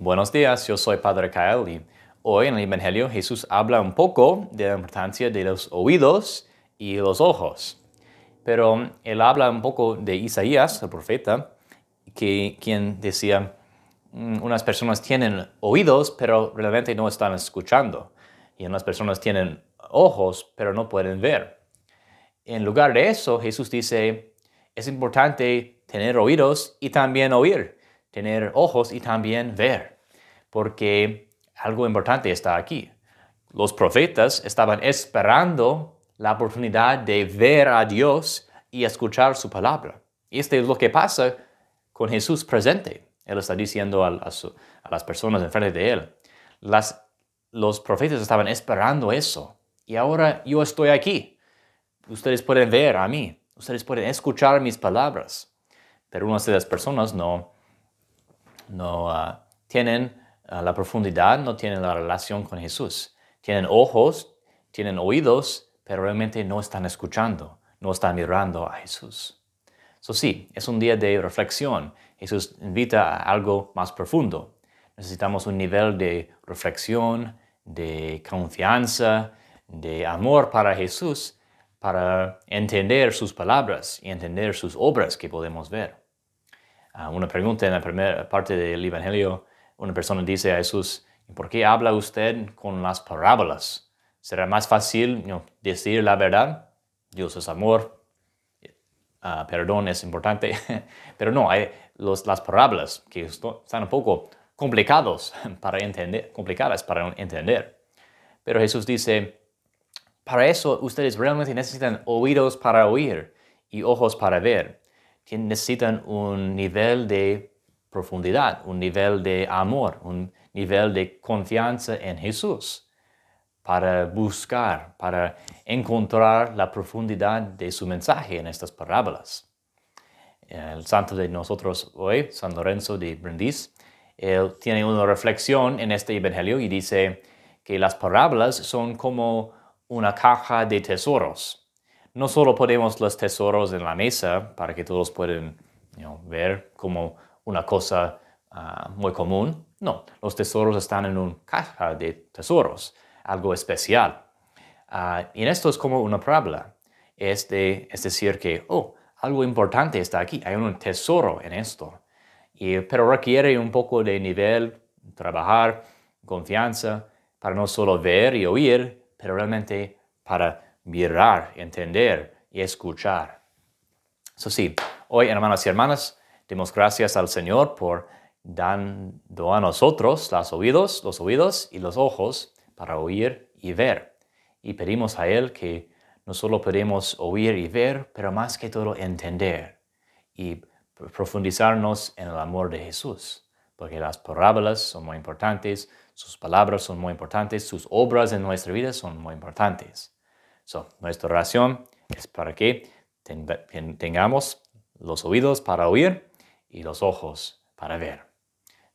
Buenos días, yo soy Padre Kael y hoy en el Evangelio Jesús habla un poco de la importancia de los oídos y los ojos. Pero él habla un poco de Isaías, el profeta, que, quien decía, mm, unas personas tienen oídos, pero realmente no están escuchando. Y unas personas tienen ojos, pero no pueden ver. En lugar de eso, Jesús dice, es importante tener oídos y también oír tener ojos y también ver, porque algo importante está aquí. Los profetas estaban esperando la oportunidad de ver a Dios y escuchar su palabra. Y este es lo que pasa con Jesús presente. Él está diciendo a, las personas enfrente de él. Las, los profetas estaban esperando eso. Y ahora yo estoy aquí. Ustedes pueden ver a mí. Ustedes pueden escuchar mis palabras. Pero unas de las personas no, no ah, tienen ah, la profundidad, no tienen la relación con Jesús. Tienen ojos, tienen oídos, pero realmente no están escuchando, no están mirando a Jesús. Eso sí, es un día de reflexión. Jesús invita a algo más profundo. Necesitamos un nivel de reflexión, de confianza, de amor para Jesús, para entender sus palabras y entender sus obras que podemos ver una pregunta en la primera parte del Evangelio, una persona dice a Jesús, ¿por qué habla usted con las parábolas? ¿Será más fácil decir la verdad? Dios es amor, ah, perdón es importante, pero no, hay las parábolas que están un poco complicados para entender, complicadas para entender. Pero Jesús dice, para eso ustedes realmente necesitan oídos para oír y ojos para ver necesitan un nivel de profundidad, un nivel de amor, un nivel de confianza en Jesús para buscar, para encontrar la profundidad de su mensaje en estas parábolas. El santo de nosotros hoy, San Lorenzo de Brindis, él tiene una reflexión en este evangelio y dice que las parábolas son como una caja de tesoros no solo ponemos los tesoros en la mesa para que todos puedan ver como una cosa ah, muy común, no, los tesoros están en una caja de tesoros, algo especial. Ah, y esto es como una parábola, es, es decir que, oh, algo importante está aquí, hay un tesoro en esto, pero requiere un poco de nivel, trabajar, confianza, para no solo ver y oír, pero realmente para mirar, entender y escuchar. Eso sí, hoy, hermanas y hermanas, demos gracias al Señor por dando a nosotros los oídos, los oídos y los ojos para oír y ver. Y pedimos a Él que no solo podemos oír y ver, pero más que todo entender y profundizarnos en el amor de Jesús, porque las parábolas son muy importantes, sus palabras son muy importantes, sus obras en nuestra vida son muy importantes. So, nuestra oración es para que tengamos los oídos para oír y los ojos para ver.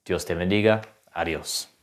Dios te bendiga. Adiós.